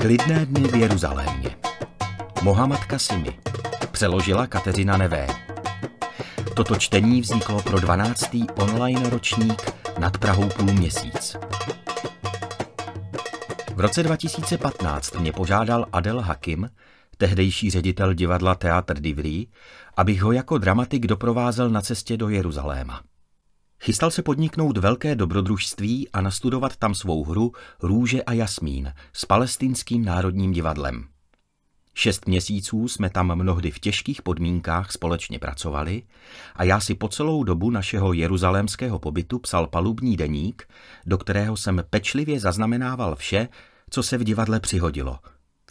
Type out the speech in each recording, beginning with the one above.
Klidné dny v Jeruzalémě. Mohamed Kasimi. Přeložila Kateřina Nevé. Toto čtení vzniklo pro 12. online ročník nad Prahou půl měsíc. V roce 2015 mě požádal Adel Hakim, tehdejší ředitel divadla Teatr Divry, abych ho jako dramatik doprovázel na cestě do Jeruzaléma. Chystal se podniknout velké dobrodružství a nastudovat tam svou hru Růže a jasmín s palestinským národním divadlem. Šest měsíců jsme tam mnohdy v těžkých podmínkách společně pracovali a já si po celou dobu našeho jeruzalémského pobytu psal palubní deník, do kterého jsem pečlivě zaznamenával vše, co se v divadle přihodilo.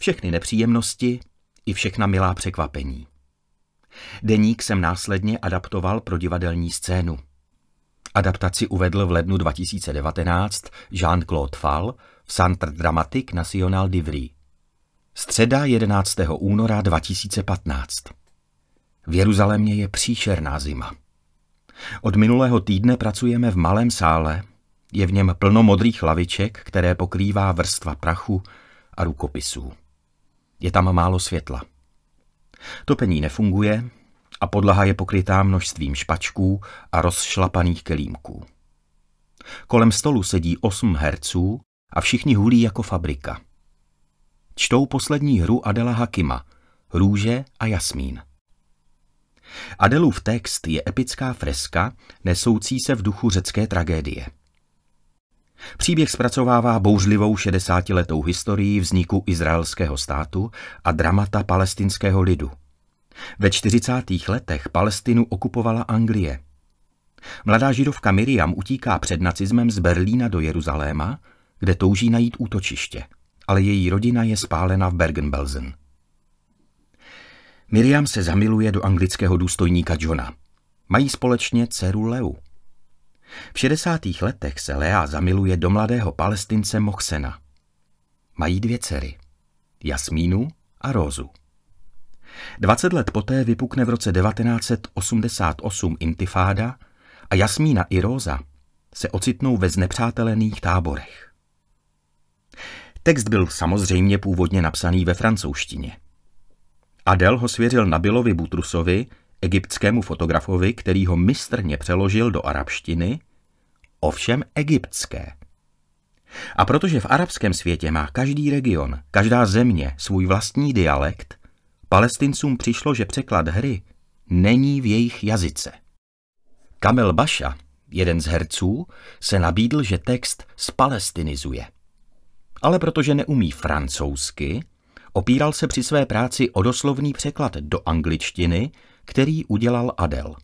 Všechny nepříjemnosti i všechna milá překvapení. Deník jsem následně adaptoval pro divadelní scénu – Adaptaci uvedl v lednu 2019 Jean-Claude Fall v Centre Dramatique National d'Ivry. Středa 11. února 2015. V Jeruzalémě je příšerná zima. Od minulého týdne pracujeme v malém sále, je v něm plno modrých laviček, které pokrývá vrstva prachu a rukopisů. Je tam málo světla. Topení nefunguje, a podlaha je pokrytá množstvím špačků a rozšlapaných kelímků. Kolem stolu sedí osm herců a všichni hulí jako fabrika. Čtou poslední hru Adela Hakima, Růže a Jasmín. Adelův text je epická freska, nesoucí se v duchu řecké tragédie. Příběh zpracovává bouřlivou 60-letou historii vzniku izraelského státu a dramata palestinského lidu – ve 40. letech Palestinu okupovala Anglie. Mladá židovka Miriam utíká před nacismem z Berlína do Jeruzaléma, kde touží najít útočiště, ale její rodina je spálena v Bergen-Belsen. Miriam se zamiluje do anglického důstojníka Johna. Mají společně dceru Leu. V 60. letech se Lea zamiluje do mladého palestince Mohsena. Mají dvě dcery, Jasmínu a Rózu. 20 let poté vypukne v roce 1988 intifáda a Jasmína i Róza se ocitnou ve znepřátelených táborech. Text byl samozřejmě původně napsaný ve francouzštině. Adel ho svěřil Nabilovi Butrusovi, egyptskému fotografovi, který ho mistrně přeložil do arabštiny, ovšem egyptské. A protože v arabském světě má každý region, každá země svůj vlastní dialekt, Palestincům přišlo, že překlad hry není v jejich jazyce. Kamel Baša, jeden z herců, se nabídl, že text spalestinizuje. Ale protože neumí francouzsky, opíral se při své práci o doslovný překlad do angličtiny, který udělal Adel.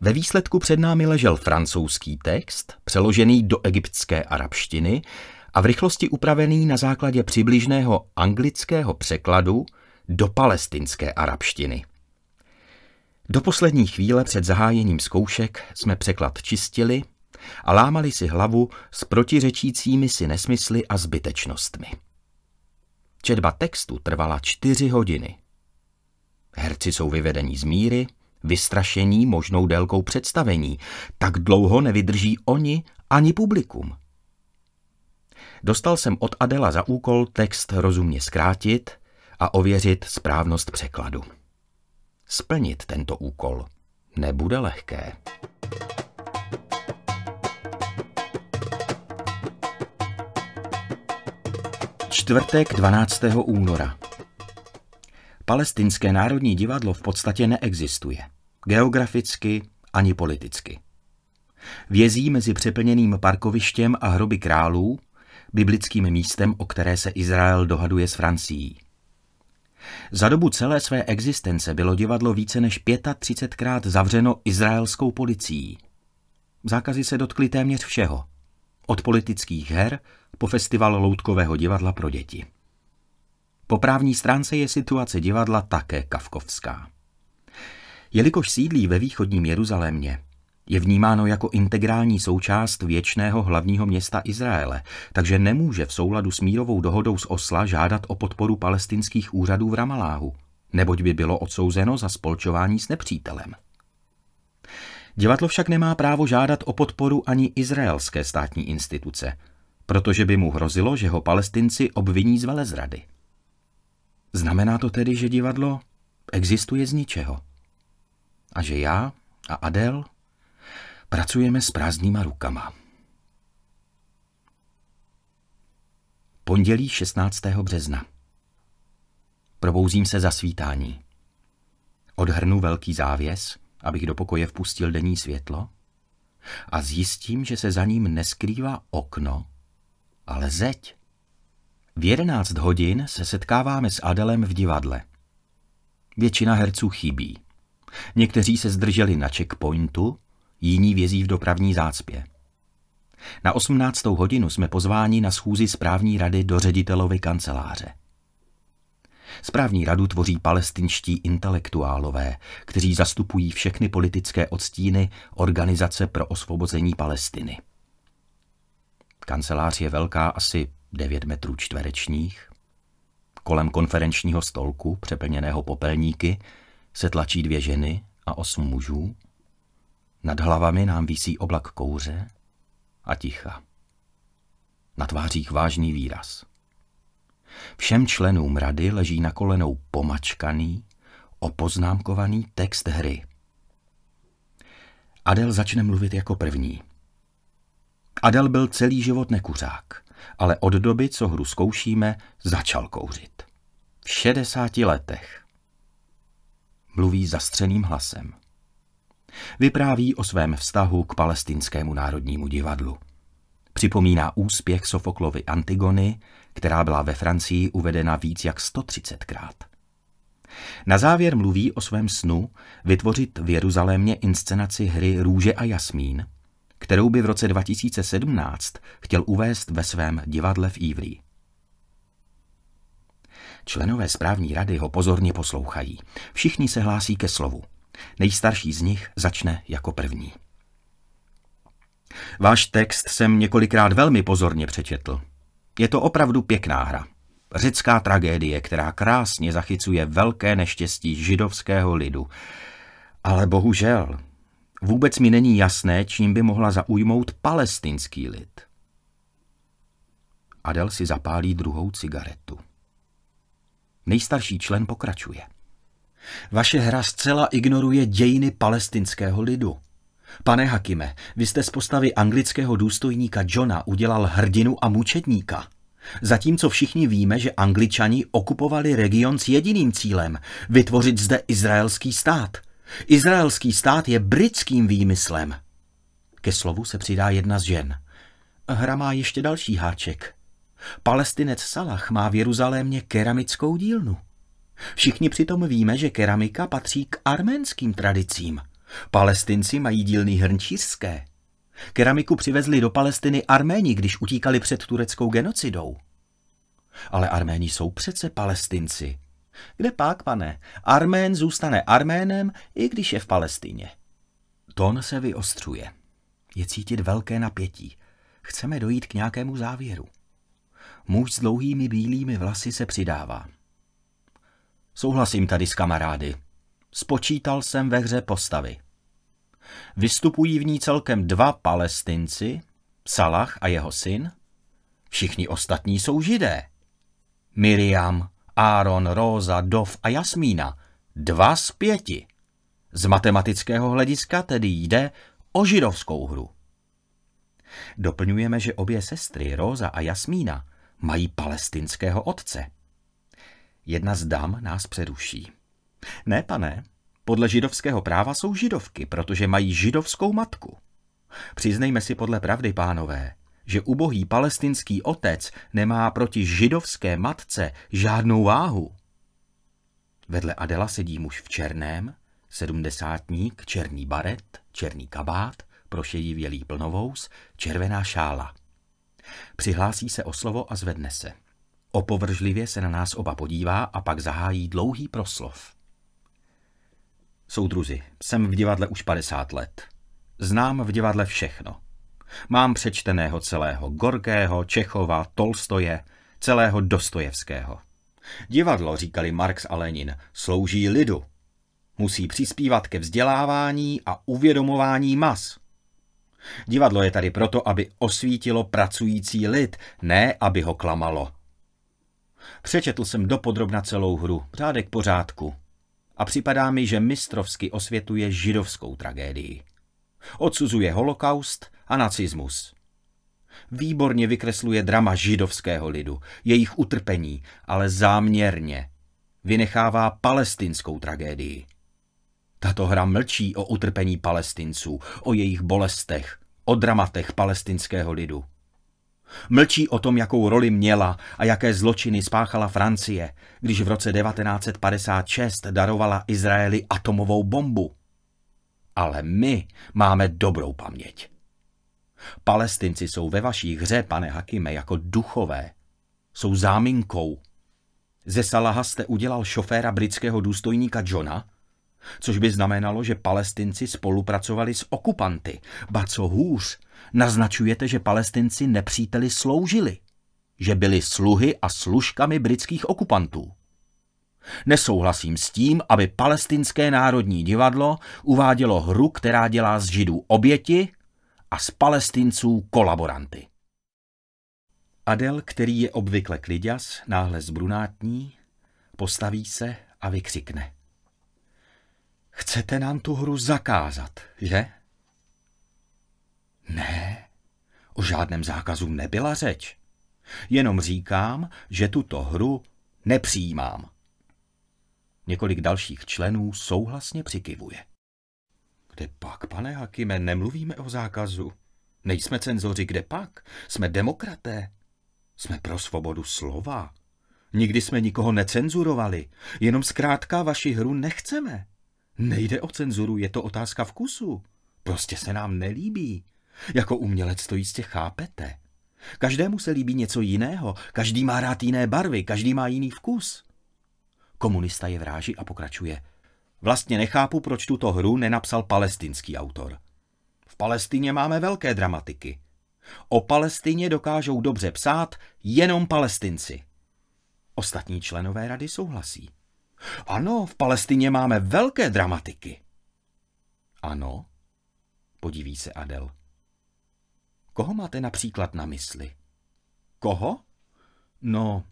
Ve výsledku před námi ležel francouzský text, přeložený do egyptské arabštiny a v rychlosti upravený na základě přibližného anglického překladu do palestinské arabštiny. Do poslední chvíle před zahájením zkoušek jsme překlad čistili a lámali si hlavu s protiřečícími si nesmysly a zbytečnostmi. Četba textu trvala čtyři hodiny. Herci jsou vyvedení z míry, vystrašení možnou délkou představení. Tak dlouho nevydrží oni ani publikum. Dostal jsem od Adela za úkol text rozumně zkrátit – a ověřit správnost překladu. Splnit tento úkol nebude lehké. Čtvrtek 12. února. Palestinské národní divadlo v podstatě neexistuje. Geograficky ani politicky. Vězí mezi přeplněným parkovištěm a hroby králů, biblickým místem, o které se Izrael dohaduje s Francií. Za dobu celé své existence bylo divadlo více než 35krát zavřeno izraelskou policií. Zákazy se dotkly téměř všeho. Od politických her po festival loutkového divadla pro děti. Po právní stránce je situace divadla také kavkovská. Jelikož sídlí ve východním Jeruzalémě, je vnímáno jako integrální součást věčného hlavního města Izraele, takže nemůže v souladu s mírovou dohodou z Osla žádat o podporu palestinských úřadů v Ramaláhu, neboť by bylo odsouzeno za spolčování s nepřítelem. Divadlo však nemá právo žádat o podporu ani izraelské státní instituce, protože by mu hrozilo, že ho palestinci obviní z velezrady. Znamená to tedy, že divadlo existuje z ničeho. A že já a Adel Pracujeme s prázdnýma rukama. Pondělí 16. března. Probouzím se za svítání. Odhrnu velký závěs, abych do pokoje vpustil denní světlo a zjistím, že se za ním neskrývá okno, ale zeď. V 11 hodin se setkáváme s Adelem v divadle. Většina herců chybí. Někteří se zdrželi na checkpointu jiní vězí v dopravní zácpě. Na 18. hodinu jsme pozváni na schůzi správní rady do ředitelovy kanceláře. Správní radu tvoří palestinští intelektuálové, kteří zastupují všechny politické odstíny Organizace pro osvobození Palestiny. Kancelář je velká asi 9 metrů čtverečních. Kolem konferenčního stolku, přeplněného popelníky, se tlačí dvě ženy a osm mužů – nad hlavami nám visí oblak kouře a ticha. Na tvářích vážný výraz. Všem členům rady leží na kolenou pomačkaný, opoznámkovaný text hry. Adel začne mluvit jako první. Adel byl celý život nekuřák, ale od doby, co hru zkoušíme, začal kouřit. V 60 letech. Mluví zastřeným hlasem. Vypráví o svém vztahu k palestinskému národnímu divadlu. Připomíná úspěch Sofoklovy Antigony, která byla ve Francii uvedena víc jak 130krát. Na závěr mluví o svém snu vytvořit v Jeruzalémě inscenaci hry Růže a jasmín, kterou by v roce 2017 chtěl uvést ve svém divadle v Ivry. Členové správní rady ho pozorně poslouchají. Všichni se hlásí ke slovu. Nejstarší z nich začne jako první. Váš text jsem několikrát velmi pozorně přečetl. Je to opravdu pěkná hra. Řecká tragédie, která krásně zachycuje velké neštěstí židovského lidu. Ale bohužel, vůbec mi není jasné, čím by mohla zaujmout palestinský lid. Adel si zapálí druhou cigaretu. Nejstarší člen pokračuje. Vaše hra zcela ignoruje dějiny palestinského lidu. Pane Hakime, vy jste z postavy anglického důstojníka Johna udělal hrdinu a mučetníka. Zatímco všichni víme, že angličani okupovali region s jediným cílem – vytvořit zde izraelský stát. Izraelský stát je britským výmyslem. Ke slovu se přidá jedna z žen. Hra má ještě další háček. Palestinec Salah má v Jeruzalémě keramickou dílnu. Všichni přitom víme, že keramika patří k arménským tradicím. Palestinci mají dílny hrnčířské. Keramiku přivezli do Palestiny Arméni, když utíkali před tureckou genocidou. Ale Arméni jsou přece Palestinci. Kde pak, pane? Armén zůstane Arménem, i když je v Palestině. Tón se vyostřuje. Je cítit velké napětí. Chceme dojít k nějakému závěru. Muž s dlouhými bílými vlasy se přidává. Souhlasím tady s kamarády. Spočítal jsem ve hře postavy. Vystupují v ní celkem dva palestinci, Salah a jeho syn. Všichni ostatní jsou židé. Miriam, Áron, Róza, Dov a Jasmína. Dva z pěti. Z matematického hlediska tedy jde o židovskou hru. Doplňujeme, že obě sestry, Róza a Jasmína, mají palestinského otce. Jedna z dám nás přeruší. Ne, pane, podle židovského práva jsou židovky, protože mají židovskou matku. Přiznejme si podle pravdy, pánové, že ubohý palestinský otec nemá proti židovské matce žádnou váhu. Vedle Adela sedí muž v černém, sedmdesátník, černý baret, černý kabát, prošedivělý plnovous, červená šála. Přihlásí se o slovo a zvedne se. Opovržlivě se na nás oba podívá a pak zahájí dlouhý proslov. Soudruzi, jsem v divadle už 50 let. Znám v divadle všechno. Mám přečteného celého Gorkého, Čechova, Tolstoje, celého Dostojevského. Divadlo, říkali Marx a Lenin, slouží lidu. Musí přispívat ke vzdělávání a uvědomování mas. Divadlo je tady proto, aby osvítilo pracující lid, ne aby ho klamalo. Přečetl jsem dopodrobna celou hru, řádek pořádku. A připadá mi, že mistrovsky osvětuje židovskou tragédii. Odsuzuje holokaust a nacismus. Výborně vykresluje drama židovského lidu, jejich utrpení, ale záměrně. Vynechává palestinskou tragédii. Tato hra mlčí o utrpení palestinců, o jejich bolestech, o dramatech palestinského lidu. Mlčí o tom, jakou roli měla a jaké zločiny spáchala Francie, když v roce 1956 darovala Izraeli atomovou bombu. Ale my máme dobrou paměť. Palestinci jsou ve vaší hře, pane Hakime, jako duchové. Jsou záminkou. Ze Salaha jste udělal šoféra britského důstojníka Johna, což by znamenalo, že palestinci spolupracovali s okupanty, ba co hůř, naznačujete, že palestinci nepříteli sloužili, že byli sluhy a služkami britských okupantů. Nesouhlasím s tím, aby palestinské národní divadlo uvádělo hru, která dělá z židů oběti a z palestinců kolaboranty. Adel, který je obvykle kliděs, náhle zbrunátní, postaví se a vykřikne. Chcete nám tu hru zakázat, že? Ne, o žádném zákazu nebyla řeč. Jenom říkám, že tuto hru nepřijímám. Několik dalších členů souhlasně přikivuje. Kde pak, pane Hakime, nemluvíme o zákazu? Nejsme cenzoři, kde pak? Jsme demokraté. Jsme pro svobodu slova. Nikdy jsme nikoho necenzurovali, jenom zkrátka vaši hru nechceme. Nejde o cenzuru, je to otázka vkusu. Prostě se nám nelíbí. Jako umělec to jistě chápete. Každému se líbí něco jiného, každý má rád jiné barvy, každý má jiný vkus. Komunista je vráží a pokračuje. Vlastně nechápu, proč tuto hru nenapsal palestinský autor. V Palestině máme velké dramatiky. O Palestině dokážou dobře psát jenom palestinci. Ostatní členové rady souhlasí. Ano, v Palestině máme velké dramatiky. Ano, podíví se Adel. Koho máte například na mysli? Koho? No,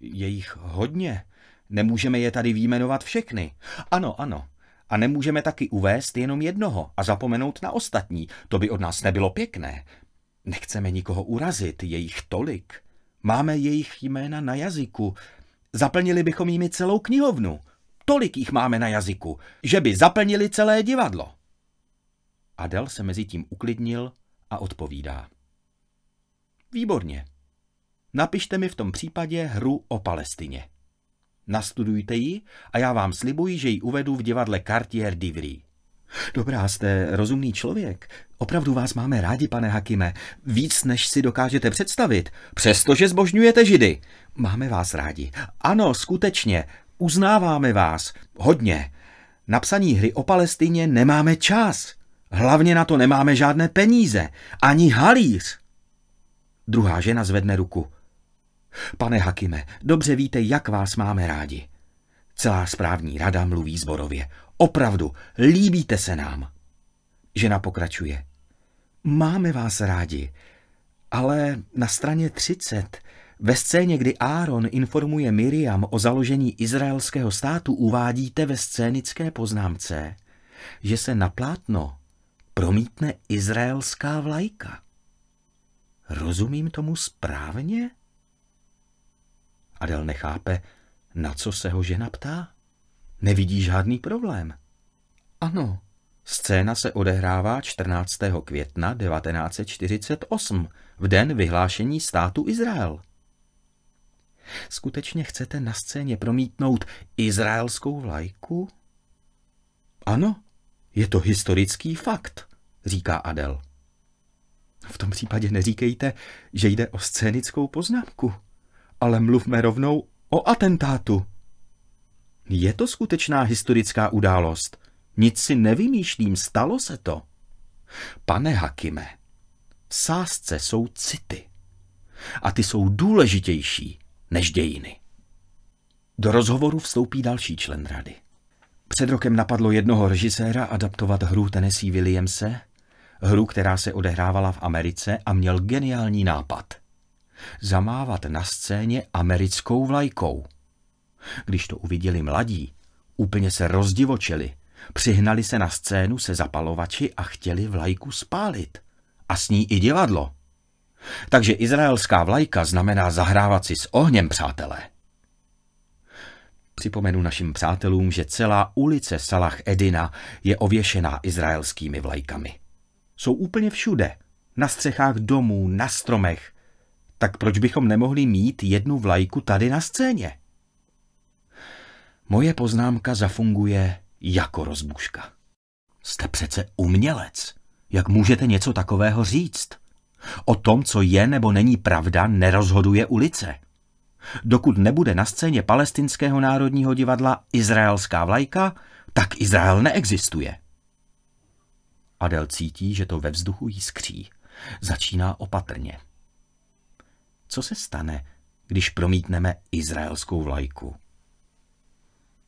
je jich hodně. Nemůžeme je tady výjmenovat všechny. Ano, ano. A nemůžeme taky uvést jenom jednoho a zapomenout na ostatní. To by od nás nebylo pěkné. Nechceme nikoho urazit, je jich tolik. Máme jejich jména na jazyku. Zaplnili bychom jimi celou knihovnu. Tolik jich máme na jazyku, že by zaplnili celé divadlo. Adel se mezi tím uklidnil a odpovídá. Výborně. Napište mi v tom případě hru o Palestině. Nastudujte ji a já vám slibuji, že ji uvedu v divadle Cartier d'Ivry. Dobrá, jste rozumný člověk. Opravdu vás máme rádi, pane Hakime. Víc, než si dokážete představit. Přestože zbožňujete židy. Máme vás rádi. Ano, skutečně. Uznáváme vás. Hodně. Napsaní hry o Palestině nemáme čas. Hlavně na to nemáme žádné peníze, ani halíř. Druhá žena zvedne ruku. Pane Hakime, dobře víte, jak vás máme rádi. Celá správní rada mluví zborově. Opravdu, líbíte se nám. Žena pokračuje. Máme vás rádi, ale na straně 30 ve scéně, kdy Áron informuje Miriam o založení izraelského státu, uvádíte ve scénické poznámce, že se na plátno promítne izraelská vlajka. Rozumím tomu správně? Adel nechápe, na co se ho žena ptá. Nevidí žádný problém. Ano. Scéna se odehrává 14. května 1948, v den vyhlášení státu Izrael. Skutečně chcete na scéně promítnout izraelskou vlajku? Ano, je to historický fakt, říká Adel. V tom případě neříkejte, že jde o scénickou poznámku, ale mluvme rovnou o atentátu. Je to skutečná historická událost. Nic si nevymýšlím, stalo se to. Pane Hakime, v sázce jsou city. A ty jsou důležitější než dějiny. Do rozhovoru vstoupí další člen rady. Před rokem napadlo jednoho režiséra adaptovat hru Tennessee Williamse, hru, která se odehrávala v Americe a měl geniální nápad. Zamávat na scéně americkou vlajkou. Když to uviděli mladí, úplně se rozdivočili, přihnali se na scénu se zapalovači a chtěli vlajku spálit. A s ní i divadlo. Takže izraelská vlajka znamená zahrávat si s ohněm, přátelé. Připomenu našim přátelům, že celá ulice Salah Edina je ověšená izraelskými vlajkami. Jsou úplně všude. Na střechách domů, na stromech. Tak proč bychom nemohli mít jednu vlajku tady na scéně? Moje poznámka zafunguje jako rozbuška. Jste přece umělec. Jak můžete něco takového říct? O tom, co je nebo není pravda, nerozhoduje ulice. Dokud nebude na scéně palestinského národního divadla izraelská vlajka, tak Izrael neexistuje. Adel cítí, že to ve vzduchu jiskří. Začíná opatrně. Co se stane, když promítneme izraelskou vlajku?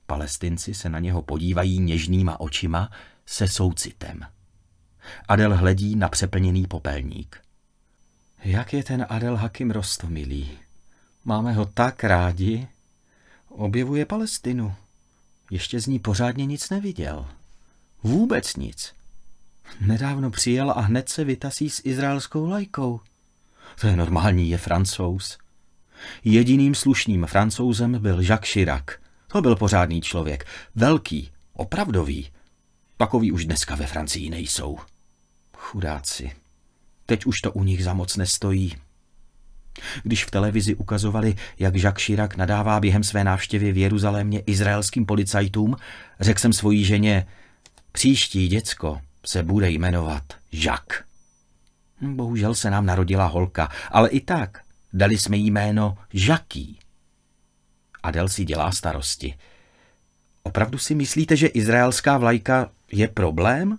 Palestinci se na něho podívají něžnýma očima se soucitem. Adel hledí na přeplněný popelník. Jak je ten Adel Hakim rostomilý, Máme ho tak rádi. Objevuje Palestinu. Ještě z ní pořádně nic neviděl. Vůbec nic. Nedávno přijel a hned se vytasí s izraelskou lajkou. To je normální, je francouz. Jediným slušným francouzem byl Jacques Chirac. To byl pořádný člověk. Velký, opravdový. Takový už dneska ve Francii nejsou. Chudáci. Teď už to u nich za moc nestojí. Když v televizi ukazovali, jak Jacques Chirac nadává během své návštěvy v Jeruzalémě izraelským policajtům, řekl jsem svojí ženě, příští děcko se bude jmenovat Jacques. Hm, bohužel se nám narodila holka, ale i tak dali jsme jí jméno Žaký. Adel si dělá starosti. Opravdu si myslíte, že izraelská vlajka je problém?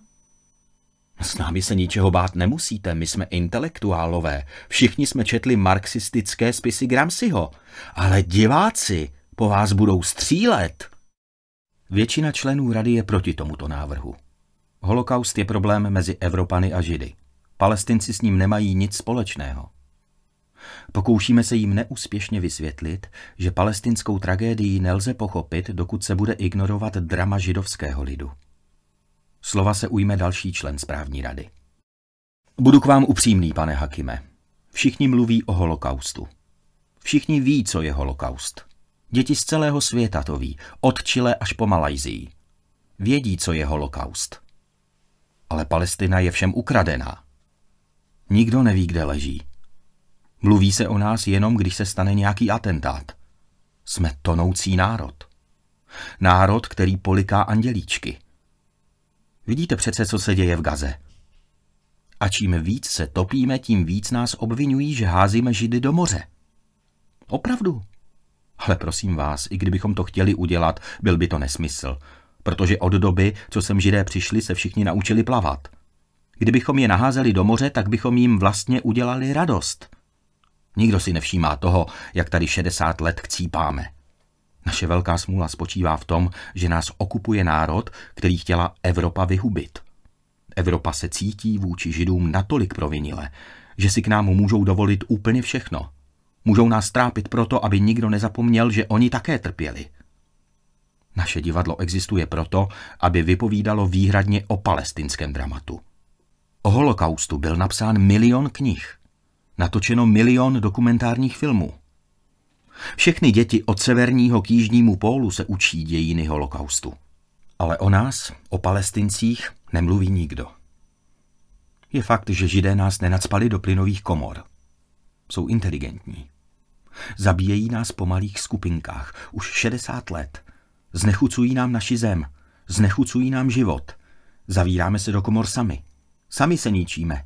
S námi se ničeho bát nemusíte, my jsme intelektuálové. Všichni jsme četli marxistické spisy Gramsiho. Ale diváci po vás budou střílet. Většina členů rady je proti tomuto návrhu. Holokaust je problém mezi Evropany a Židy. Palestinci s ním nemají nic společného. Pokoušíme se jim neúspěšně vysvětlit, že palestinskou tragédii nelze pochopit, dokud se bude ignorovat drama židovského lidu. Slova se ujme další člen správní rady. Budu k vám upřímný, pane Hakime. Všichni mluví o holokaustu. Všichni ví, co je holokaust. Děti z celého světa to ví, od Chile až po Malajzii. Vědí, co je holokaust. Ale Palestina je všem ukradená. Nikdo neví, kde leží. Mluví se o nás jenom, když se stane nějaký atentát. Jsme tonoucí národ. Národ, který poliká andělíčky – Vidíte přece, co se děje v Gaze. A čím víc se topíme, tím víc nás obvinují, že házíme židy do moře. Opravdu. Ale prosím vás, i kdybychom to chtěli udělat, byl by to nesmysl, protože od doby, co sem židé přišli, se všichni naučili plavat. Kdybychom je naházeli do moře, tak bychom jim vlastně udělali radost. Nikdo si nevšímá toho, jak tady 60 let chcípáme. Naše velká smůla spočívá v tom, že nás okupuje národ, který chtěla Evropa vyhubit. Evropa se cítí vůči židům natolik provinile, že si k nám můžou dovolit úplně všechno. Můžou nás trápit proto, aby nikdo nezapomněl, že oni také trpěli. Naše divadlo existuje proto, aby vypovídalo výhradně o palestinském dramatu. O holokaustu byl napsán milion knih, natočeno milion dokumentárních filmů. Všechny děti od severního k jižnímu pólu se učí dějiny holokaustu. Ale o nás, o palestincích, nemluví nikdo. Je fakt, že židé nás nenacpali do plynových komor. Jsou inteligentní. Zabíjejí nás po malých skupinkách už 60 let. Znechucují nám naši zem. Znechucují nám život. Zavíráme se do komor sami. Sami se ničíme.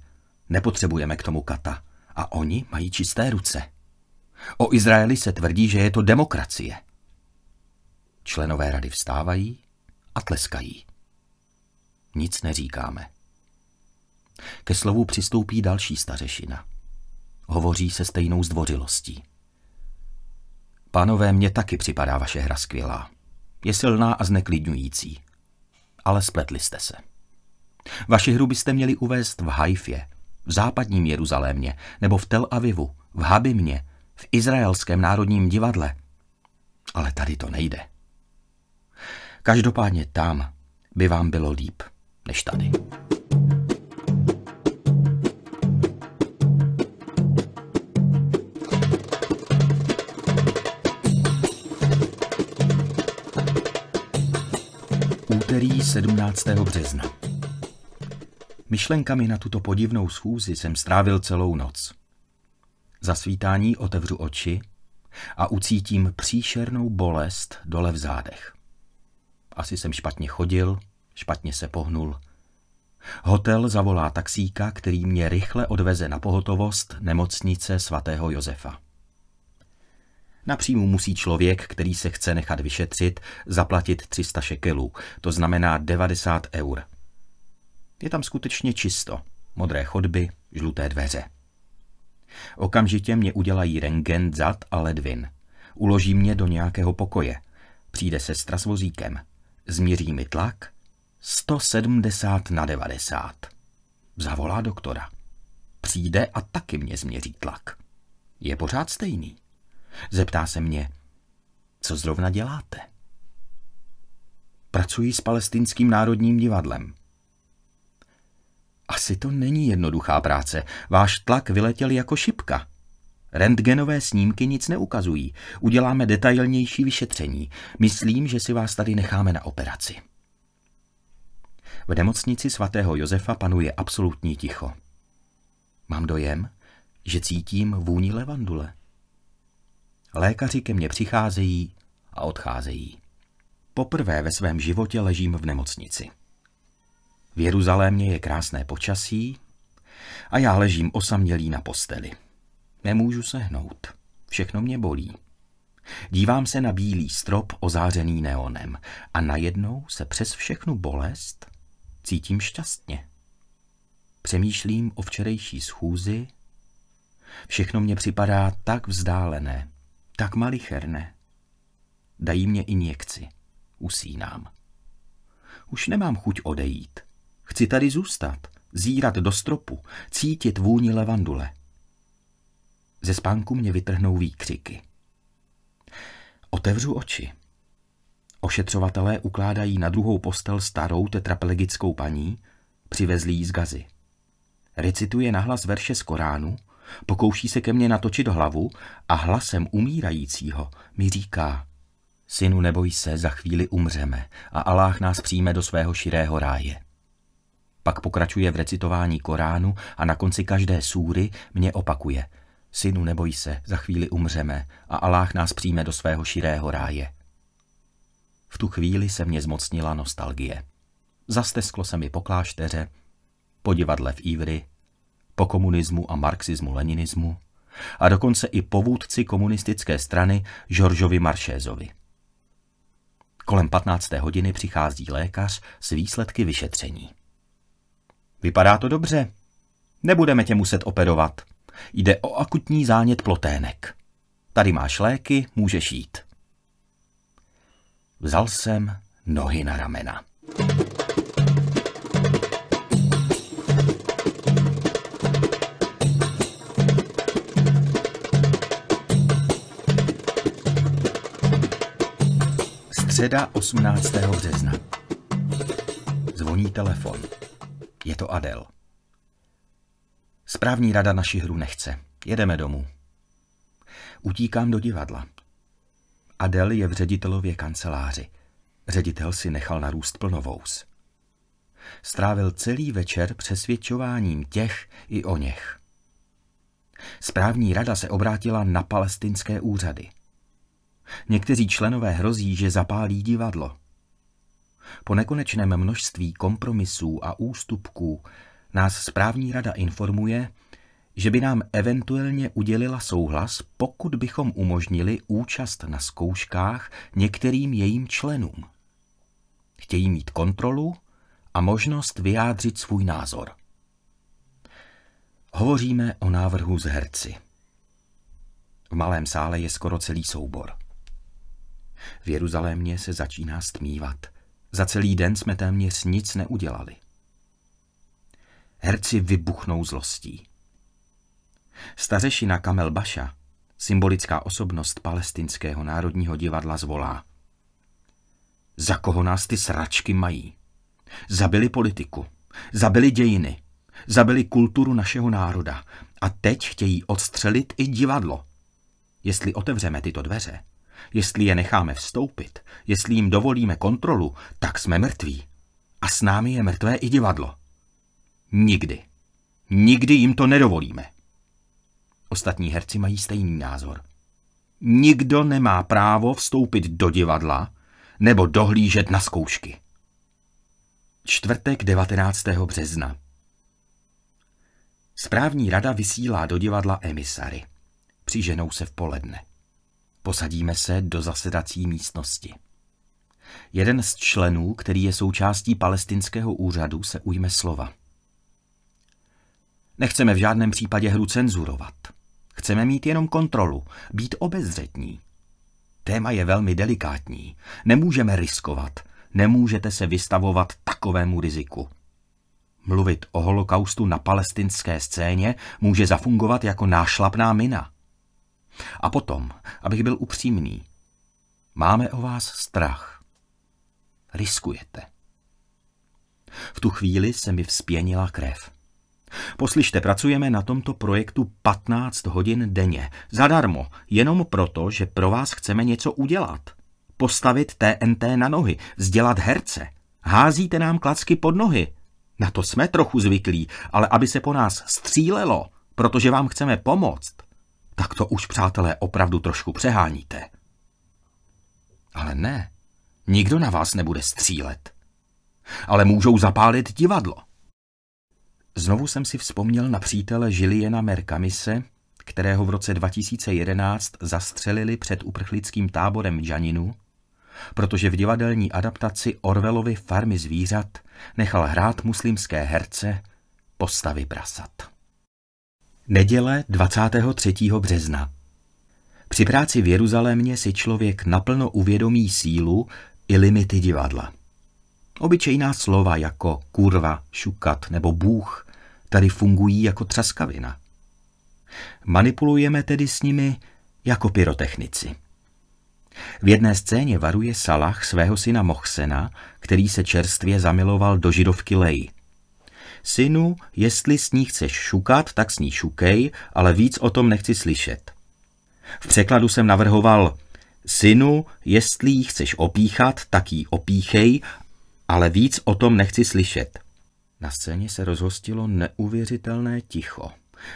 Nepotřebujeme k tomu kata. A oni mají čisté ruce. O Izraeli se tvrdí, že je to demokracie. Členové rady vstávají a tleskají. Nic neříkáme. Ke slovu přistoupí další stařešina. Hovoří se stejnou zdvořilostí. Pánové, mně taky připadá vaše hra skvělá. Je silná a zneklidňující. Ale spletli jste se. Vaši hru byste měli uvést v Haifě, v západním Jeruzalémě, nebo v Tel Avivu, v Habimě, v Izraelském národním divadle. Ale tady to nejde. Každopádně tam by vám bylo líp než tady. Úterý 17. března. Myšlenkami na tuto podivnou schůzi jsem strávil celou noc. Za svítání otevřu oči a ucítím příšernou bolest dole v zádech. Asi jsem špatně chodil, špatně se pohnul. Hotel zavolá taxíka, který mě rychle odveze na pohotovost nemocnice svatého Josefa. Napříjmu musí člověk, který se chce nechat vyšetřit, zaplatit 300 šekelů, to znamená 90 eur. Je tam skutečně čisto. Modré chodby, žluté dveře. Okamžitě mě udělají rengen zad a ledvin. Uloží mě do nějakého pokoje. Přijde sestra s vozíkem. Změří mi tlak 170 na 90. Zavolá doktora. Přijde a taky mě změří tlak. Je pořád stejný. Zeptá se mě, co zrovna děláte? Pracuji s palestinským národním divadlem. Asi to není jednoduchá práce. Váš tlak vyletěl jako šipka. Rentgenové snímky nic neukazují. Uděláme detailnější vyšetření. Myslím, že si vás tady necháme na operaci. V nemocnici svatého Josefa panuje absolutní ticho. Mám dojem, že cítím vůni levandule. Lékaři ke mně přicházejí a odcházejí. Poprvé ve svém životě ležím v nemocnici. V Jeruzalémě je krásné počasí a já ležím osamělý na posteli. Nemůžu se hnout. Všechno mě bolí. Dívám se na bílý strop ozářený neonem a najednou se přes všechnu bolest cítím šťastně. Přemýšlím o včerejší schůzi. Všechno mě připadá tak vzdálené, tak malicherné. Dají mě injekci. Usínám. Už nemám chuť odejít. Chci tady zůstat, zírat do stropu, cítit vůni levandule. Ze spánku mě vytrhnou výkřiky. Otevřu oči. Ošetřovatelé ukládají na druhou postel starou tetraplegickou paní, přivezlí ji z gazy. Recituje nahlas verše z Koránu, pokouší se ke mně natočit hlavu a hlasem umírajícího mi říká Synu, neboj se, za chvíli umřeme a Aláh nás přijme do svého širého ráje. Pak pokračuje v recitování Koránu a na konci každé súry mě opakuje Synu, neboj se, za chvíli umřeme a Aláh nás přijme do svého širého ráje. V tu chvíli se mě zmocnila nostalgie. Zastesklo se mi po klášteře, po divadle v Ivry, po komunismu a marxismu-leninismu a dokonce i po vůdci komunistické strany Žoržovi Maršézovi. Kolem 15. hodiny přichází lékař s výsledky vyšetření. Vypadá to dobře. Nebudeme tě muset operovat. Jde o akutní zánět plotének. Tady máš léky, můžeš jít. Vzal jsem nohy na ramena. Středa 18. března. Zvoní telefon. Je to Adel. Správní rada naši hru nechce. Jedeme domů. Utíkám do divadla. Adel je v ředitelově kanceláři. Ředitel si nechal narůst plnovous. Strávil celý večer přesvědčováním těch i o něch. Správní rada se obrátila na palestinské úřady. Někteří členové hrozí, že zapálí divadlo – po nekonečném množství kompromisů a ústupků nás správní rada informuje, že by nám eventuálně udělila souhlas, pokud bychom umožnili účast na zkouškách některým jejím členům. Chtějí mít kontrolu a možnost vyjádřit svůj názor. Hovoříme o návrhu z herci. V malém sále je skoro celý soubor. V Jeruzalémě se začíná stmívat – za celý den jsme téměř nic neudělali. Herci vybuchnou zlostí. Stařešina Kamel Baša, symbolická osobnost palestinského národního divadla, zvolá. Za koho nás ty sračky mají? Zabili politiku, zabili dějiny, zabili kulturu našeho národa a teď chtějí odstřelit i divadlo. Jestli otevřeme tyto dveře, Jestli je necháme vstoupit, jestli jim dovolíme kontrolu, tak jsme mrtví. A s námi je mrtvé i divadlo. Nikdy. Nikdy jim to nedovolíme. Ostatní herci mají stejný názor. Nikdo nemá právo vstoupit do divadla nebo dohlížet na zkoušky. Čtvrtek 19. března Správní rada vysílá do divadla emisary. Přiženou se v poledne. Posadíme se do zasedací místnosti. Jeden z členů, který je součástí palestinského úřadu, se ujme slova. Nechceme v žádném případě hru cenzurovat. Chceme mít jenom kontrolu, být obezřetní. Téma je velmi delikátní. Nemůžeme riskovat. Nemůžete se vystavovat takovému riziku. Mluvit o holokaustu na palestinské scéně může zafungovat jako nášlapná mina. A potom, abych byl upřímný, máme o vás strach. Riskujete. V tu chvíli se mi vzpěnila krev. Poslyšte, pracujeme na tomto projektu 15 hodin denně. Zadarmo, jenom proto, že pro vás chceme něco udělat. Postavit TNT na nohy, vzdělat herce. Házíte nám klacky pod nohy. Na to jsme trochu zvyklí, ale aby se po nás střílelo, protože vám chceme pomoct, tak to už, přátelé, opravdu trošku přeháníte. Ale ne, nikdo na vás nebude střílet. Ale můžou zapálit divadlo. Znovu jsem si vzpomněl na přítele Žiliena Merkamise, kterého v roce 2011 zastřelili před uprchlickým táborem v Janinu, protože v divadelní adaptaci Orvelovy Farmy zvířat nechal hrát muslimské herce postavy prasat. Neděle 23. března. Při práci v Jeruzalémě si člověk naplno uvědomí sílu i limity divadla. Obyčejná slova jako kurva, šukat nebo bůh tady fungují jako třaskavina. Manipulujeme tedy s nimi jako pyrotechnici. V jedné scéně varuje Salah svého syna Mohsena, který se čerstvě zamiloval do židovky Leji – Synu, jestli s ní chceš šukat, tak s ní šukej, ale víc o tom nechci slyšet. V překladu jsem navrhoval Synu, jestli ji chceš opíchat, tak ji opíchej, ale víc o tom nechci slyšet. Na scéně se rozhostilo neuvěřitelné ticho.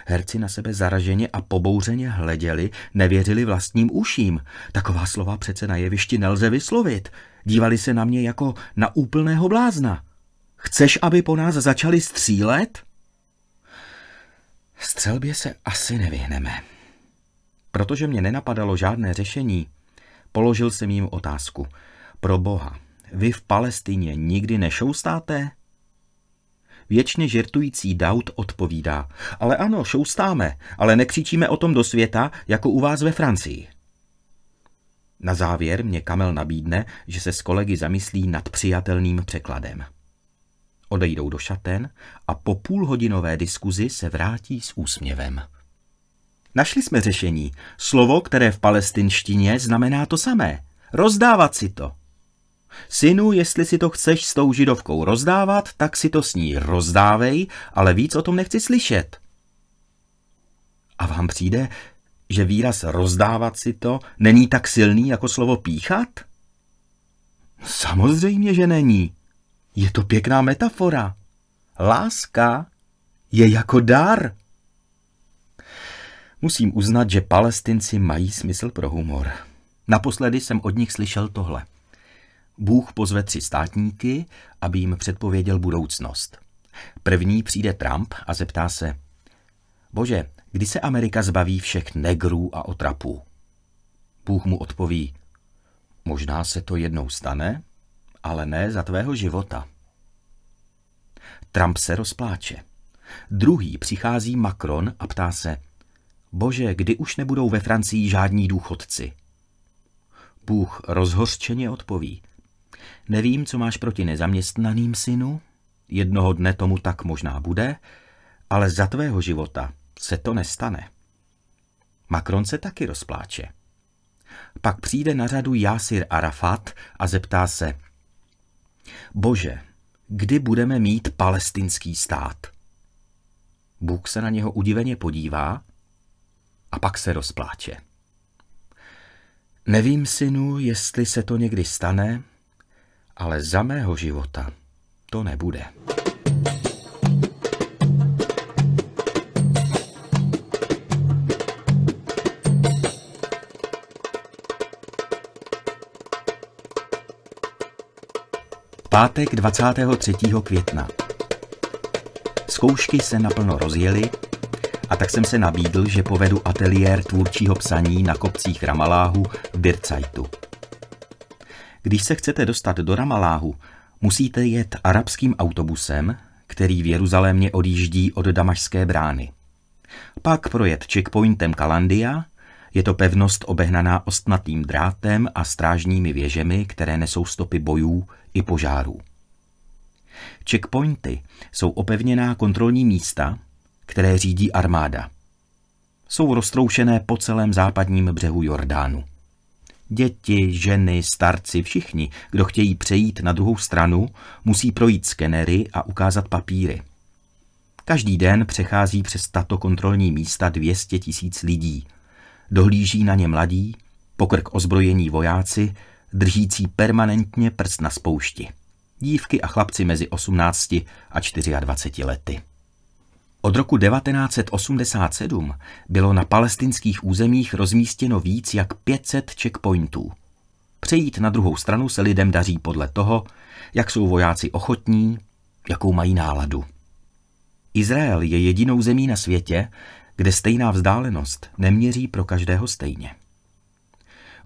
Herci na sebe zaraženě a pobouřeně hleděli, nevěřili vlastním uším. Taková slova přece na jevišti nelze vyslovit. Dívali se na mě jako na úplného blázna. Chceš, aby po nás začali střílet? Střelbě se asi nevyhneme. Protože mě nenapadalo žádné řešení, položil jsem jim otázku. Pro boha, vy v Palestině nikdy nešoustáte? Věčně žertující Daud odpovídá. Ale ano, šoustáme, ale nekřičíme o tom do světa, jako u vás ve Francii. Na závěr mě Kamel nabídne, že se s kolegy zamyslí nad přijatelným překladem odejdou do šaten a po půlhodinové diskuzi se vrátí s úsměvem. Našli jsme řešení. Slovo, které v palestinštině znamená to samé. Rozdávat si to. Synu, jestli si to chceš s tou židovkou rozdávat, tak si to s ní rozdávej, ale víc o tom nechci slyšet. A vám přijde, že výraz rozdávat si to není tak silný jako slovo píchat? Samozřejmě, že není. Je to pěkná metafora. Láska je jako dar. Musím uznat, že palestinci mají smysl pro humor. Naposledy jsem od nich slyšel tohle. Bůh pozve tři státníky, aby jim předpověděl budoucnost. První přijde Trump a zeptá se, bože, kdy se Amerika zbaví všech negrů a otrapů? Bůh mu odpoví, možná se to jednou stane, ale ne za tvého života. Trump se rozpláče. Druhý přichází Macron a ptá se, bože, kdy už nebudou ve Francii žádní důchodci? Bůh rozhořčeně odpoví, nevím, co máš proti nezaměstnaným synu, jednoho dne tomu tak možná bude, ale za tvého života se to nestane. Macron se taky rozpláče. Pak přijde na řadu Jásir Arafat a zeptá se, Bože, kdy budeme mít palestinský stát? Bůh se na něho udiveně podívá a pak se rozpláče. Nevím, synu, jestli se to někdy stane, ale za mého života to nebude. Pátek 23. května. Zkoušky se naplno rozjely a tak jsem se nabídl, že povedu ateliér tvůrčího psaní na kopcích Ramaláhu v Bircajtu. Když se chcete dostat do Ramaláhu, musíte jet arabským autobusem, který v Jeruzalémě odjíždí od Damašské brány. Pak projet checkpointem Kalandia – je to pevnost obehnaná ostnatým drátem a strážními věžemi, které nesou stopy bojů i požárů. Checkpointy jsou opevněná kontrolní místa, které řídí armáda. Jsou roztroušené po celém západním břehu Jordánu. Děti, ženy, starci, všichni, kdo chtějí přejít na druhou stranu, musí projít skenery a ukázat papíry. Každý den přechází přes tato kontrolní místa 200 tisíc lidí, dohlíží na ně mladí, pokrk ozbrojení vojáci, držící permanentně prst na spoušti. Dívky a chlapci mezi 18 a 24 lety. Od roku 1987 bylo na palestinských územích rozmístěno víc jak 500 checkpointů. Přejít na druhou stranu se lidem daří podle toho, jak jsou vojáci ochotní, jakou mají náladu. Izrael je jedinou zemí na světě, kde stejná vzdálenost neměří pro každého stejně.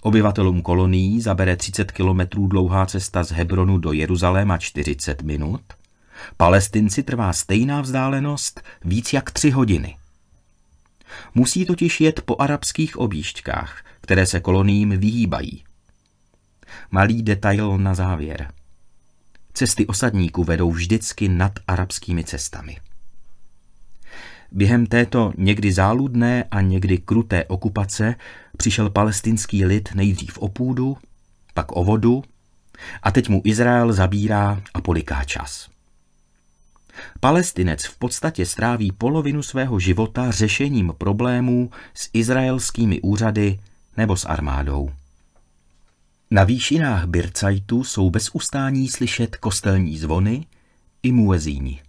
Obyvatelům kolonií zabere 30 kilometrů dlouhá cesta z Hebronu do Jeruzaléma 40 minut, Palestinci trvá stejná vzdálenost víc jak 3 hodiny. Musí totiž jet po arabských objížďkách, které se koloniím vyhýbají. Malý detail na závěr. Cesty osadníků vedou vždycky nad arabskými cestami. Během této někdy záludné a někdy kruté okupace přišel palestinský lid nejdřív o půdu, pak o vodu a teď mu Izrael zabírá a poliká čas. Palestinec v podstatě stráví polovinu svého života řešením problémů s izraelskými úřady nebo s armádou. Na výšinách Bircajtu jsou bez ustání slyšet kostelní zvony i muezíni.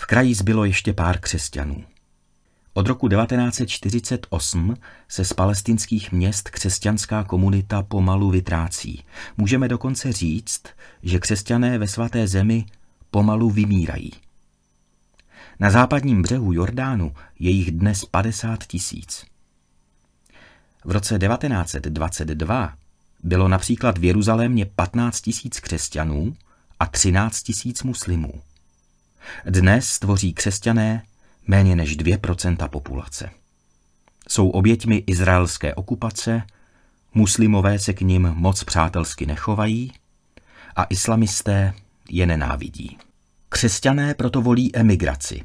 V kraji zbylo ještě pár křesťanů. Od roku 1948 se z palestinských měst křesťanská komunita pomalu vytrácí. Můžeme dokonce říct, že křesťané ve svaté zemi pomalu vymírají. Na západním břehu Jordánu je jich dnes 50 tisíc. V roce 1922 bylo například v Jeruzalémě 15 tisíc křesťanů a 13 tisíc muslimů. Dnes tvoří křesťané méně než 2% populace. Jsou oběťmi izraelské okupace, muslimové se k ním moc přátelsky nechovají a islamisté je nenávidí. Křesťané proto volí emigraci.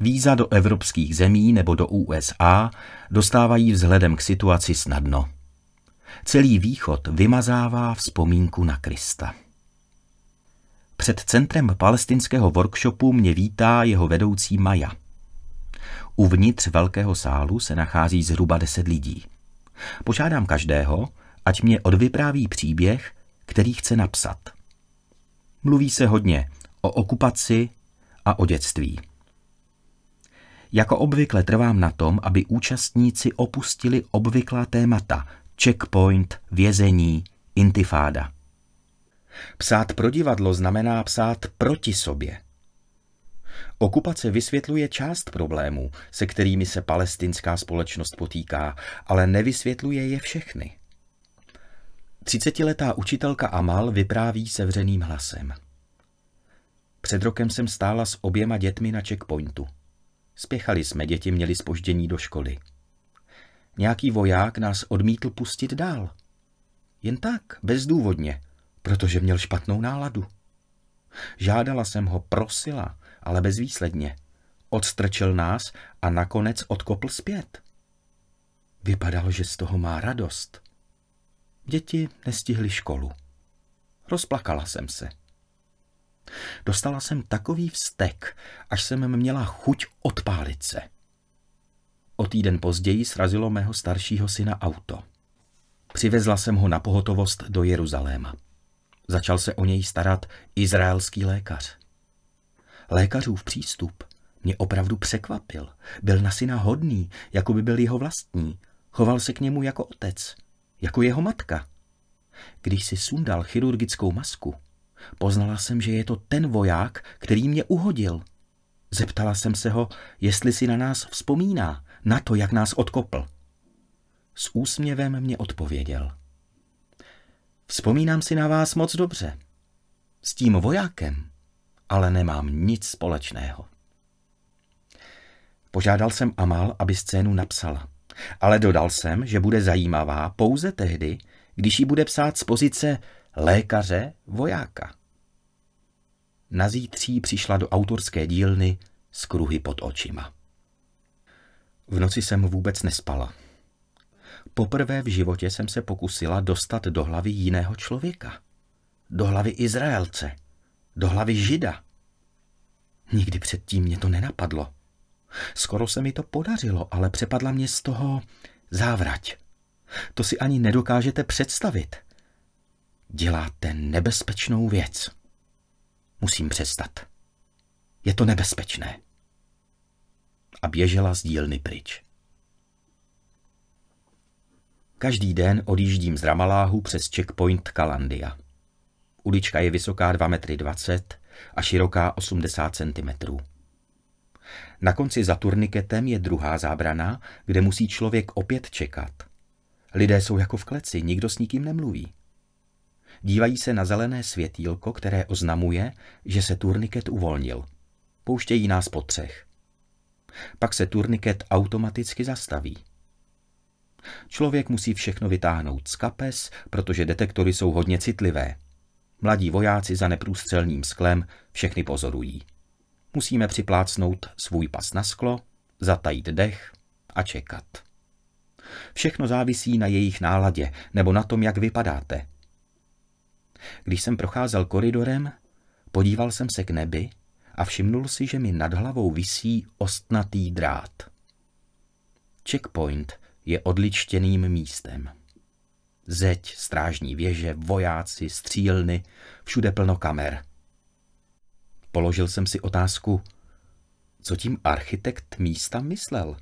Víza do evropských zemí nebo do USA dostávají vzhledem k situaci snadno. Celý východ vymazává vzpomínku na Krista. Před centrem palestinského workshopu mě vítá jeho vedoucí Maja. Uvnitř velkého sálu se nachází zhruba deset lidí. Požádám každého, ať mě odvypráví příběh, který chce napsat. Mluví se hodně o okupaci a o dětství. Jako obvykle trvám na tom, aby účastníci opustili obvyklá témata checkpoint, vězení, intifáda – Psát pro divadlo znamená psát proti sobě. Okupace vysvětluje část problémů, se kterými se palestinská společnost potýká, ale nevysvětluje je všechny. Třicetiletá učitelka Amal vypráví sevřeným hlasem. Před rokem jsem stála s oběma dětmi na checkpointu. Spěchali jsme, děti měli spoždění do školy. Nějaký voják nás odmítl pustit dál. Jen tak, bezdůvodně protože měl špatnou náladu. Žádala jsem ho, prosila, ale bezvýsledně. Odstrčil nás a nakonec odkopl zpět. Vypadalo, že z toho má radost. Děti nestihly školu. Rozplakala jsem se. Dostala jsem takový vztek, až jsem měla chuť odpálit se. O týden později srazilo mého staršího syna auto. Přivezla jsem ho na pohotovost do Jeruzaléma. Začal se o něj starat izraelský lékař. Lékařův přístup mě opravdu překvapil. Byl na syna hodný, jako by byl jeho vlastní. Choval se k němu jako otec, jako jeho matka. Když si sundal chirurgickou masku, poznala jsem, že je to ten voják, který mě uhodil. Zeptala jsem se ho, jestli si na nás vzpomíná, na to, jak nás odkopl. S úsměvem mě odpověděl – Vzpomínám si na vás moc dobře. S tím vojákem ale nemám nic společného. Požádal jsem Amal, aby scénu napsala, ale dodal jsem, že bude zajímavá pouze tehdy, když ji bude psát z pozice lékaře vojáka. zítří přišla do autorské dílny s kruhy pod očima. V noci jsem vůbec nespala. Poprvé v životě jsem se pokusila dostat do hlavy jiného člověka. Do hlavy Izraelce. Do hlavy Žida. Nikdy předtím mě to nenapadlo. Skoro se mi to podařilo, ale přepadla mě z toho závrať. To si ani nedokážete představit. Děláte nebezpečnou věc. Musím přestat. Je to nebezpečné. A běžela z dílny pryč. Každý den odjíždím z Ramaláhu přes checkpoint Kalandia. Ulička je vysoká 2,20 metry a široká 80 cm. Na konci za turniketem je druhá zábrana, kde musí člověk opět čekat. Lidé jsou jako v kleci, nikdo s nikým nemluví. Dívají se na zelené světílko, které oznamuje, že se turniket uvolnil. Pouštějí nás po třech. Pak se turniket automaticky zastaví. Člověk musí všechno vytáhnout z kapes, protože detektory jsou hodně citlivé. Mladí vojáci za neprůstřelným sklem všechny pozorují. Musíme připlácnout svůj pas na sklo, zatajit dech a čekat. Všechno závisí na jejich náladě nebo na tom, jak vypadáte. Když jsem procházel koridorem, podíval jsem se k nebi a všimnul si, že mi nad hlavou visí ostnatý drát. Checkpoint, je odličtěným místem. Zeď, strážní věže, vojáci, střílny, všude plno kamer. Položil jsem si otázku, co tím architekt místa myslel,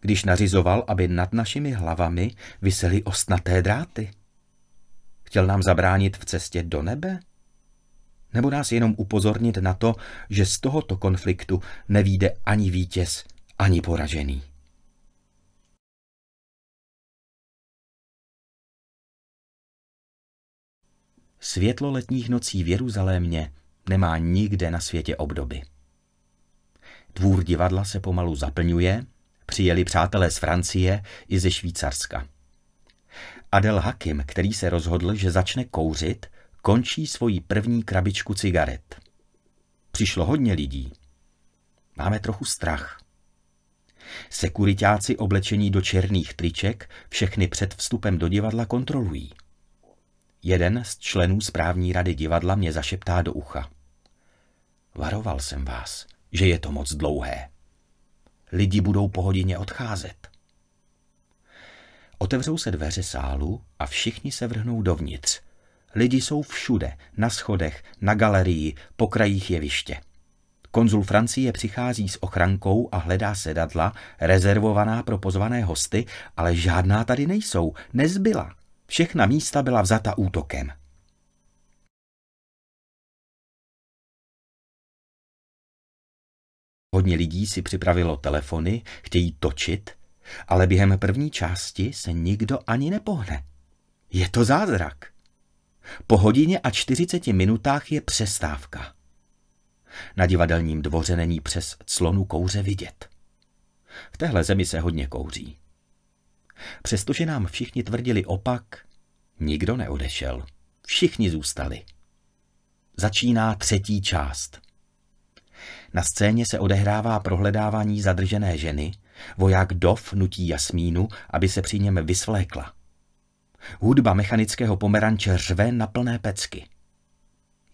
když nařizoval, aby nad našimi hlavami visely ostnaté dráty. Chtěl nám zabránit v cestě do nebe? Nebo nás jenom upozornit na to, že z tohoto konfliktu nevíde ani vítěz, ani poražený? Světlo letních nocí v Jeruzalémě nemá nikde na světě obdoby. Dvůr divadla se pomalu zaplňuje, přijeli přátelé z Francie i ze Švýcarska. Adel Hakim, který se rozhodl, že začne kouřit, končí svoji první krabičku cigaret. Přišlo hodně lidí. Máme trochu strach. Sekuritáci oblečení do černých triček všechny před vstupem do divadla kontrolují. Jeden z členů správní rady divadla mě zašeptá do ucha. Varoval jsem vás, že je to moc dlouhé. Lidi budou po hodině odcházet. Otevřou se dveře sálu a všichni se vrhnou dovnitř. Lidi jsou všude, na schodech, na galerii, po krajích jeviště. Konzul Francie přichází s ochrankou a hledá sedadla, rezervovaná pro pozvané hosty, ale žádná tady nejsou, nezbyla. Všechna místa byla vzata útokem. Hodně lidí si připravilo telefony, chtějí točit, ale během první části se nikdo ani nepohne. Je to zázrak. Po hodině a 40 minutách je přestávka. Na divadelním dvoře není přes clonu kouře vidět. V téhle zemi se hodně kouří. Přestože nám všichni tvrdili opak, nikdo neodešel. Všichni zůstali. Začíná třetí část. Na scéně se odehrává prohledávání zadržené ženy, voják Dov nutí Jasmínu, aby se při něm vysvlékla. Hudba mechanického pomeranče řve na plné pecky.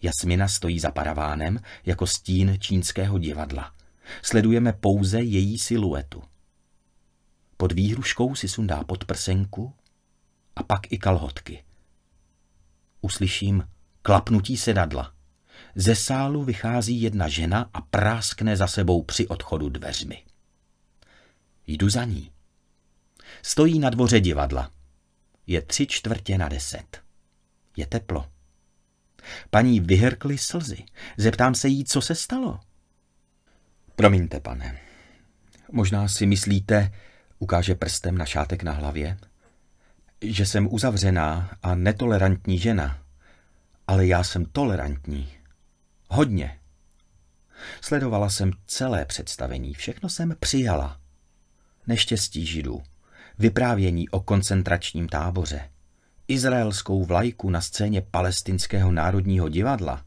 Jasmina stojí za paravánem jako stín čínského divadla. Sledujeme pouze její siluetu. Pod výhruškou si sundá podprsenku a pak i kalhotky. Uslyším klapnutí sedadla. Ze sálu vychází jedna žena a práskne za sebou při odchodu dveřmi. Jdu za ní. Stojí na dvoře divadla. Je tři čtvrtě na deset. Je teplo. Paní vyhrkly slzy. Zeptám se jí, co se stalo. Promiňte, pane. Možná si myslíte, ukáže prstem na šátek na hlavě, že jsem uzavřená a netolerantní žena, ale já jsem tolerantní. Hodně. Sledovala jsem celé představení, všechno jsem přijala. Neštěstí židů, vyprávění o koncentračním táboře, izraelskou vlajku na scéně palestinského národního divadla,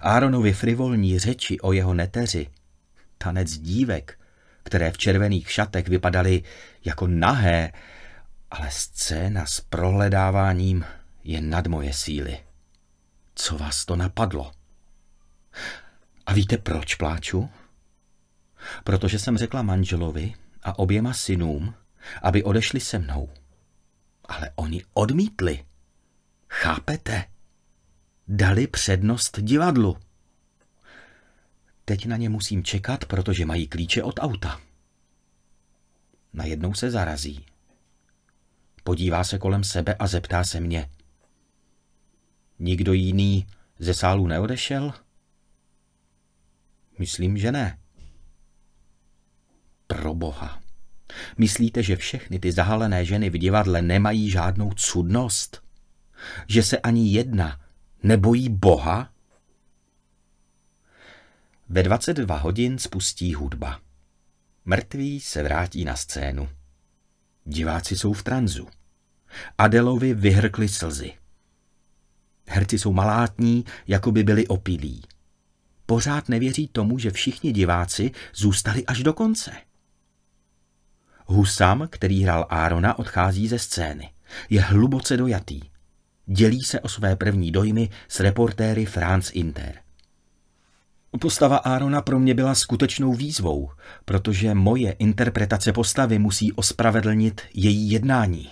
Áronovi frivolní řeči o jeho neteři, tanec dívek, které v červených šatech vypadaly jako nahé, ale scéna s prohledáváním je nad moje síly. Co vás to napadlo? A víte, proč pláču? Protože jsem řekla manželovi a oběma synům, aby odešli se mnou. Ale oni odmítli. Chápete? Dali přednost divadlu. Teď na ně musím čekat, protože mají klíče od auta. Najednou se zarazí. Podívá se kolem sebe a zeptá se mě. Nikdo jiný ze sálu neodešel? Myslím, že ne. Proboha. Myslíte, že všechny ty zahalené ženy v divadle nemají žádnou cudnost? Že se ani jedna nebojí Boha? Ve 22 hodin spustí hudba. Mrtví se vrátí na scénu. Diváci jsou v tranzu. Adelovi vyhrkly slzy. Herci jsou malátní, jako by byli opilí. Pořád nevěří tomu, že všichni diváci zůstali až do konce. Husam, který hrál Árona, odchází ze scény. Je hluboce dojatý. Dělí se o své první dojmy s reportéry France Inter. Postava Árona pro mě byla skutečnou výzvou, protože moje interpretace postavy musí ospravedlnit její jednání.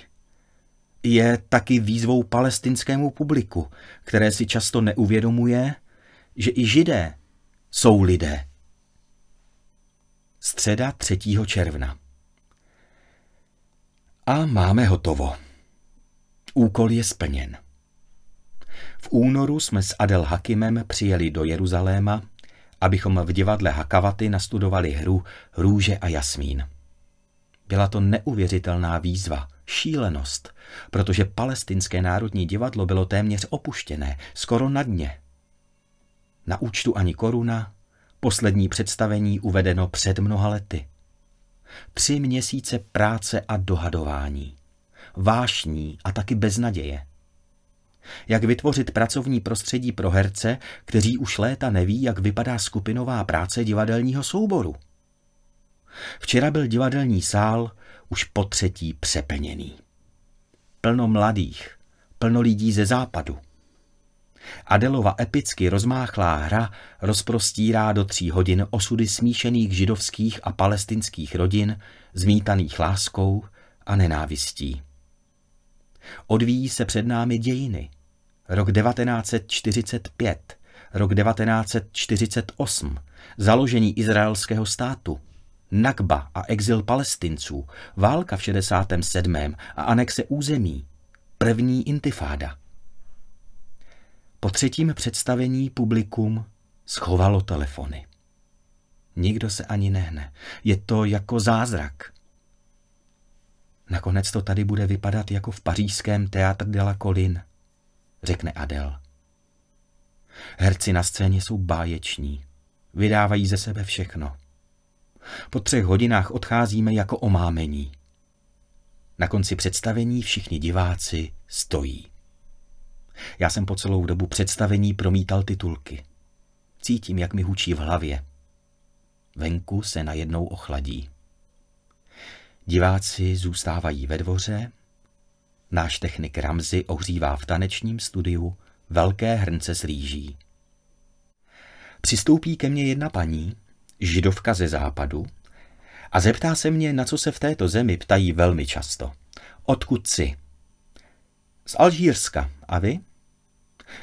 Je taky výzvou palestinskému publiku, které si často neuvědomuje, že i židé jsou lidé. Středa 3. června. A máme hotovo. Úkol je splněn. V únoru jsme s Adel Hakimem přijeli do Jeruzaléma abychom v divadle Hakavaty nastudovali hru Růže a jasmín. Byla to neuvěřitelná výzva, šílenost, protože palestinské národní divadlo bylo téměř opuštěné, skoro na dně. Na účtu ani koruna, poslední představení uvedeno před mnoha lety. Tři měsíce práce a dohadování, vášní a taky beznaděje jak vytvořit pracovní prostředí pro herce, kteří už léta neví, jak vypadá skupinová práce divadelního souboru. Včera byl divadelní sál už po třetí přepeněný. Plno mladých, plno lidí ze západu. Adelova epicky rozmáchlá hra rozprostírá do tří hodin osudy smíšených židovských a palestinských rodin, zmítaných láskou a nenávistí. Odvíjí se před námi dějiny, rok 1945, rok 1948, založení izraelského státu, Nakba a exil palestinců, válka v 67. a anexe území, první intifáda. Po třetím představení publikum schovalo telefony. Nikdo se ani nehne. Je to jako zázrak. Nakonec to tady bude vypadat jako v pařížském teatr de la Colline – řekne Adel. Herci na scéně jsou báječní. Vydávají ze sebe všechno. Po třech hodinách odcházíme jako omámení. Na konci představení všichni diváci stojí. Já jsem po celou dobu představení promítal titulky. Cítím, jak mi hučí v hlavě. Venku se najednou ochladí. Diváci zůstávají ve dvoře Náš technik Ramzi ohřívá v tanečním studiu velké hrnce s rýží. Přistoupí ke mně jedna paní, židovka ze západu, a zeptá se mě, na co se v této zemi ptají velmi často. Odkud jsi? Z Alžírska. A vy?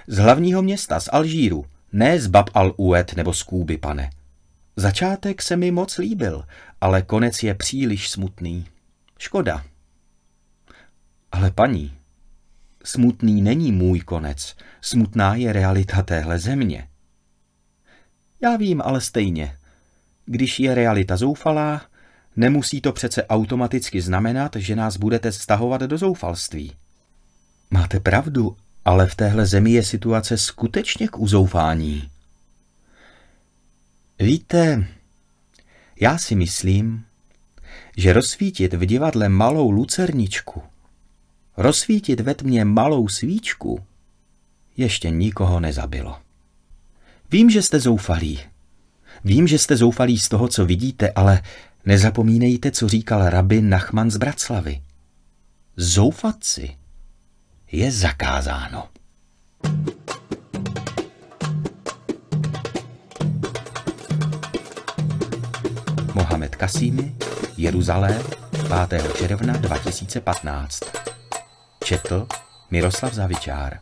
Z hlavního města, z Alžíru. Ne z Bab al-Uet nebo z Kůby, pane. Začátek se mi moc líbil, ale konec je příliš smutný. Škoda. Ale paní, smutný není můj konec, smutná je realita téhle země. Já vím, ale stejně. Když je realita zoufalá, nemusí to přece automaticky znamenat, že nás budete stahovat do zoufalství. Máte pravdu, ale v téhle zemi je situace skutečně k uzoufání. Víte, já si myslím, že rozsvítit v divadle malou lucerničku – Rozsvítit ve tmě malou svíčku ještě nikoho nezabilo. Vím, že jste zoufalí. Vím, že jste zoufalí z toho, co vidíte, ale nezapomínejte, co říkal rabi Nachman z Braclavy. Zoufat si je zakázáno. Mohamed Kasimi, Jeruzalém, 5. června 2015 Četl Miroslav Zavičár.